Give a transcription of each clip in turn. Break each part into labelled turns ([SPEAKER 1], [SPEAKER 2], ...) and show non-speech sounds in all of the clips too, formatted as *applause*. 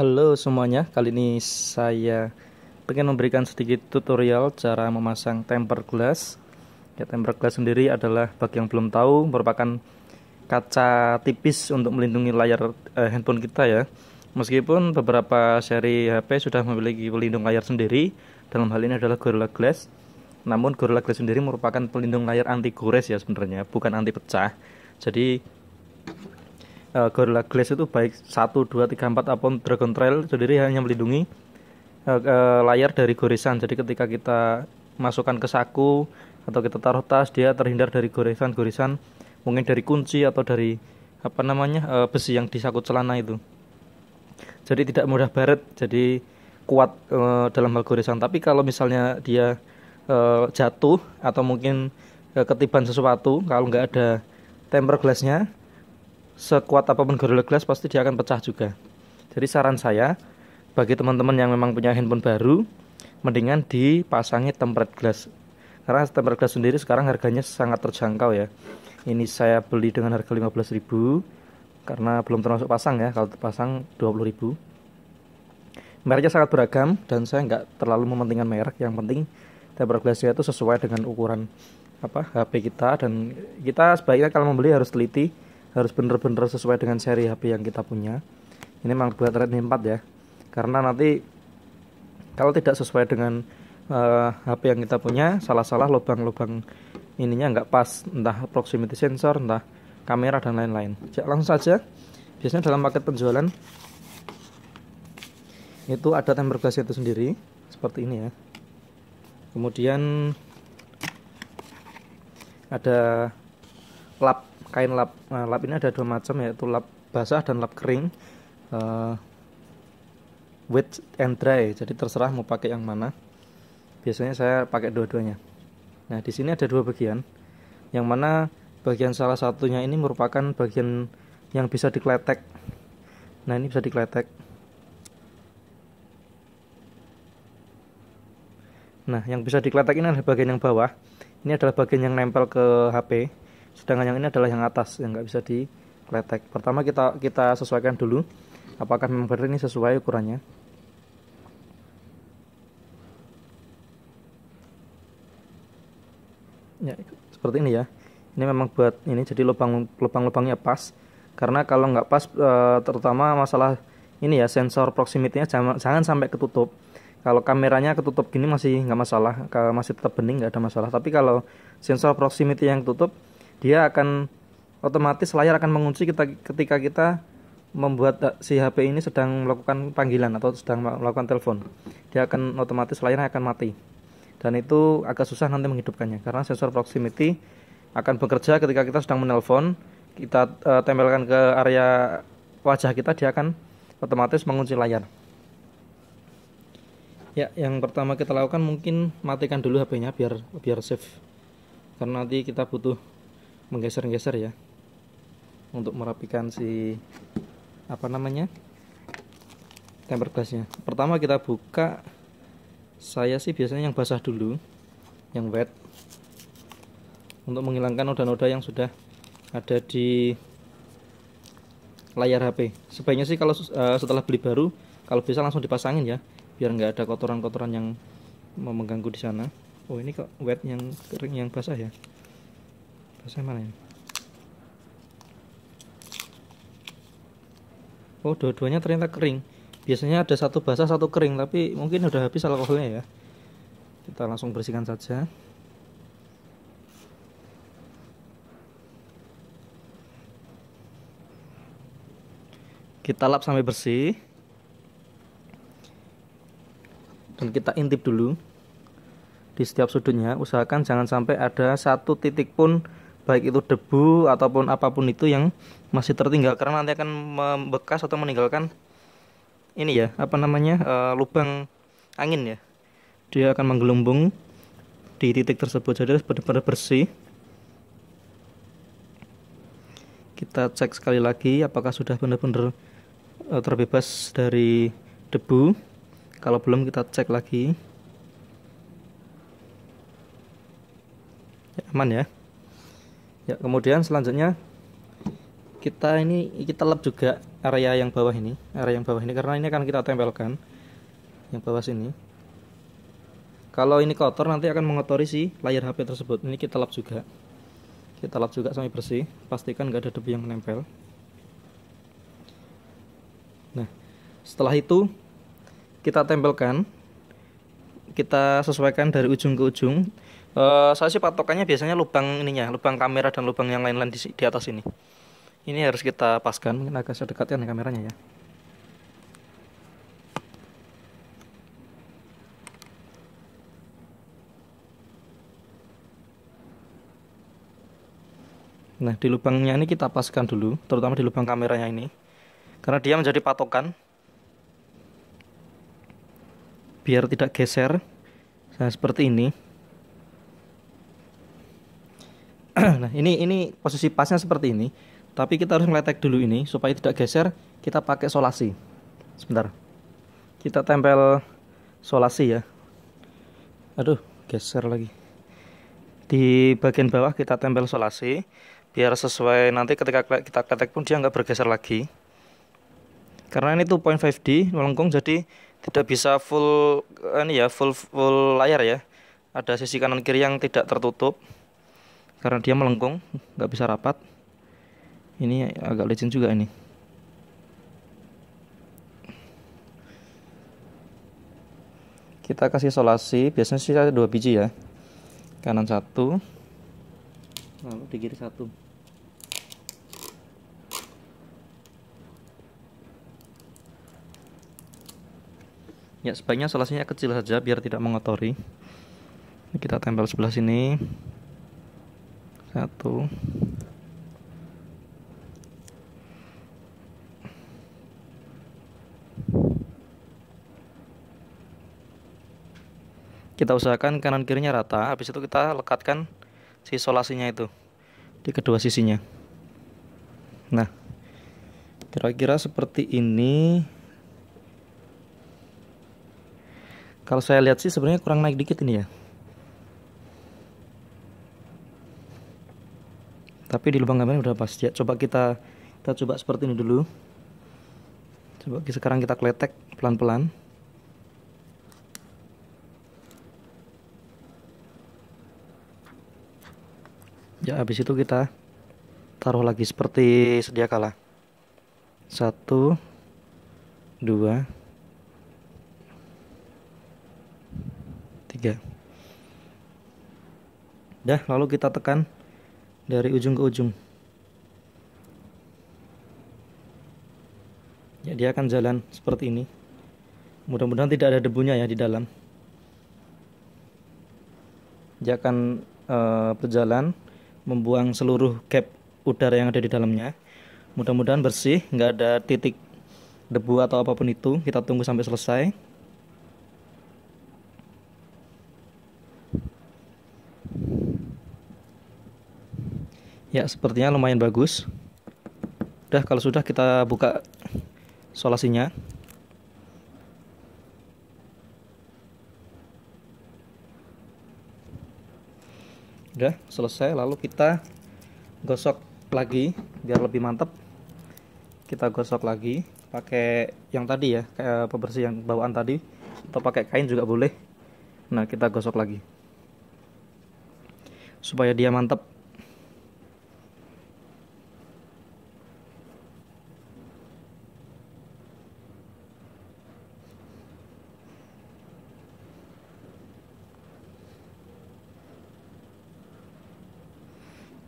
[SPEAKER 1] Halo semuanya, kali ini saya ingin memberikan sedikit tutorial cara memasang tempered glass. Ya, temper glass sendiri adalah bagi yang belum tahu merupakan kaca tipis untuk melindungi layar eh, handphone kita ya. Meskipun beberapa seri HP sudah memiliki pelindung layar sendiri, dalam hal ini adalah Gorilla Glass. Namun Gorilla Glass sendiri merupakan pelindung layar anti gores ya sebenarnya, bukan anti pecah. Jadi uh, Gorilla Glass itu baik 1, 2, 3, 4 apapun Dragon Trail sendiri hanya melindungi uh, uh, layar dari goresan. Jadi ketika kita masukkan ke saku atau kita taruh tas dia terhindar dari goresan-goresan mungkin dari kunci atau dari apa namanya uh, besi yang disakut celana itu. Jadi tidak mudah baret, jadi kuat uh, dalam hal goresan. Tapi kalau misalnya dia uh, jatuh atau mungkin ketiban sesuatu kalau nggak ada temper glassnya sekuat apapun Gorilla Glass pasti dia akan pecah juga. Jadi saran saya bagi teman-teman yang memang punya handphone baru mendingan dipasangi tempered glass. Karena tempered glass sendiri sekarang harganya sangat terjangkau ya. Ini saya beli dengan harga 15.000 karena belum termasuk pasang ya. Kalau terpasang 20.000 mereknya sangat beragam dan saya nggak terlalu mementingkan merek yang penting tempered glass itu sesuai dengan ukuran apa HP kita dan kita sebaiknya kalau membeli harus teliti harus bener-bener sesuai dengan seri HP yang kita punya ini memang buat Redmi 4 ya karena nanti kalau tidak sesuai dengan uh, eh, HP yang kita punya salah-salah lubang-lubang ininya nggak pas entah proximity sensor entah kamera dan lain-lain Cek langsung saja biasanya dalam paket penjualan itu ada temper glass itu sendiri seperti ini ya kemudian ada lap kain lap. Nah, lap ini ada dua macam yaitu lap basah dan lap kering. Uh, wet and dry. Jadi terserah mau pakai yang mana. Biasanya saya pakai dua-duanya. Nah, di sini ada dua bagian. Yang mana bagian salah satunya ini merupakan bagian yang bisa dikletek. Nah, ini bisa dikletek. Nah, yang bisa dikletek ini adalah bagian yang bawah. Ini adalah bagian yang nempel ke HP sedangkan yang ini adalah yang atas yang nggak bisa dikletek pertama kita kita sesuaikan dulu apakah memang benar ini sesuai ukurannya ya seperti ini ya ini memang buat ini jadi lubang lubang lubangnya pas karena kalau nggak pas eh, terutama masalah ini ya sensor proximity-nya jangan, jangan sampai ketutup kalau kameranya ketutup gini masih nggak masalah masih tetap bening nggak ada masalah tapi kalau sensor proximity yang tutup dia akan otomatis layar akan mengunci kita ketika kita membuat si HP ini sedang melakukan panggilan atau sedang melakukan telepon. Dia akan otomatis layarnya akan mati. Dan itu agak susah nanti menghidupkannya karena sensor proximity akan bekerja ketika kita sedang menelpon, kita e, tempelkan ke area wajah kita dia akan otomatis mengunci layar. Ya, yang pertama kita lakukan mungkin matikan dulu HP-nya biar biar safe. Karena nanti kita butuh menggeser-geser ya untuk merapikan si apa namanya tempered glassnya pertama kita buka saya sih biasanya yang basah dulu yang wet untuk menghilangkan noda-noda yang sudah ada di layar HP sebaiknya sih kalau uh, setelah beli baru kalau bisa langsung dipasangin ya biar nggak ada kotoran-kotoran yang mengganggu di sana oh ini kok wet yang kering yang basah ya Pasnya mana ini? Oh, dua-duanya ternyata kering. Biasanya ada satu basah, satu kering, tapi mungkin udah habis alkoholnya ya. Kita langsung bersihkan saja. Kita lap sampai bersih. Dan kita intip dulu di setiap sudutnya. Usahakan jangan sampai ada satu titik pun baik itu debu ataupun apapun itu yang masih tertinggal karena nanti akan membekas atau meninggalkan ini ya apa namanya e, lubang angin ya dia akan menggelembung di titik tersebut jadi harus benar-benar bersih kita cek sekali lagi apakah sudah benar-benar e, terbebas dari debu kalau belum kita cek lagi ya, aman ya ya kemudian selanjutnya kita ini kita lap juga area yang bawah ini area yang bawah ini karena ini akan kita tempelkan yang bawah sini kalau ini kotor nanti akan mengotori si layar HP tersebut ini kita lap juga kita lap juga sampai bersih pastikan nggak ada debu yang menempel nah setelah itu kita tempelkan kita sesuaikan dari ujung ke ujung Eh, saya sih patokannya biasanya lubang ininya, lubang kamera dan lubang yang lain-lain di, di atas ini. Ini harus kita paskan, mungkin agak saya dekatkan ya kameranya ya. Nah, di lubangnya ini kita paskan dulu, terutama di lubang kameranya ini. Karena dia menjadi patokan. Biar tidak geser. Nah, seperti ini. *clears throat* nah ini ini posisi pasnya seperti ini tapi kita harus meletek dulu ini supaya tidak geser kita pakai solasi sebentar kita tempel solasi ya aduh geser lagi di bagian bawah kita tempel solasi biar sesuai nanti ketika kita kletek pun dia nggak bergeser lagi karena ini tuh 0.5D melengkung jadi tidak bisa full eh, ini ya full full layar ya ada sisi kanan kiri yang tidak tertutup karena dia melengkung nggak bisa rapat ini agak licin juga ini kita kasih isolasi. biasanya sih ada dua biji ya kanan satu lalu di kiri satu ya sebaiknya solasinya kecil saja biar tidak mengotori kita tempel sebelah sini satu kita usahakan kanan kirinya rata habis itu kita lekatkan si solasinya itu di kedua sisinya nah kira-kira seperti ini kalau saya lihat sih sebenarnya kurang naik dikit ini ya tapi di lubang gambarnya udah pas ya coba kita kita coba seperti ini dulu coba sekarang kita kletek pelan-pelan ya habis itu kita taruh lagi seperti sedia kala satu dua tiga dah lalu kita tekan dari ujung ke ujung ya dia akan jalan seperti ini mudah-mudahan tidak ada debunya ya di dalam dia akan uh, berjalan membuang seluruh cap udara yang ada di dalamnya mudah-mudahan bersih nggak ada titik debu atau apapun itu kita tunggu sampai selesai Ya, sepertinya lumayan bagus. Udah, kalau sudah kita buka solasinya. Udah, selesai. Lalu kita gosok lagi biar lebih mantap. Kita gosok lagi pakai yang tadi ya, kayak pembersih yang bawaan tadi atau pakai kain juga boleh. Nah, kita gosok lagi. Supaya dia mantap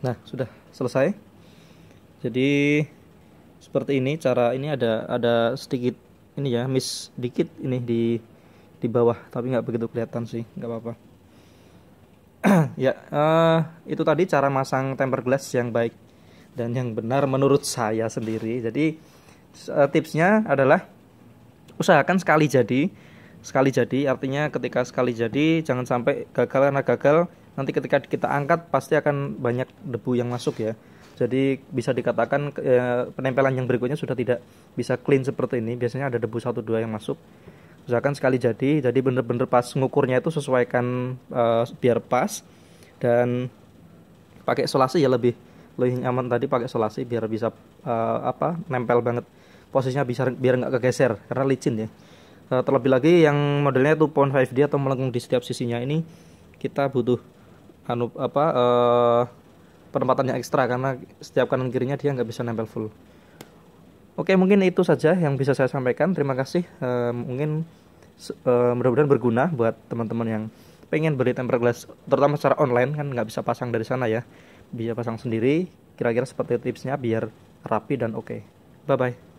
[SPEAKER 1] Nah, sudah selesai. Jadi seperti ini cara ini ada ada sedikit ini ya, miss dikit ini di di bawah, tapi nggak begitu kelihatan sih, nggak apa-apa. *clears throat* ya, uh, itu tadi cara masang temper glass yang baik dan yang benar menurut saya sendiri. Jadi eh, tipsnya adalah usahakan sekali jadi, sekali jadi artinya ketika sekali jadi jangan sampai gagal karena gagal nanti ketika kita angkat pasti akan banyak debu yang masuk ya jadi bisa dikatakan eh, penempelan yang berikutnya sudah tidak bisa clean seperti ini biasanya ada debu satu dua yang masuk usahakan sekali jadi jadi bener-bener pas ngukurnya itu sesuaikan eh, biar pas dan pakai solasi ya lebih lebih nyaman tadi pakai solasi biar bisa eh, apa nempel banget posisinya bisa biar nggak kegeser karena licin ya eh, terlebih lagi yang modelnya itu pohon 5D atau melengkung di setiap sisinya ini kita butuh anu apa uh, eh, penempatannya ekstra karena setiap kanan kirinya dia nggak bisa nempel full. Oke mungkin itu saja yang bisa saya sampaikan. Terima kasih. Uh, mungkin uh, mudah-mudahan berguna buat teman-teman yang pengen beli tempered glass terutama secara online kan nggak bisa pasang dari sana ya bisa pasang sendiri kira-kira seperti tipsnya biar rapi dan oke okay. bye bye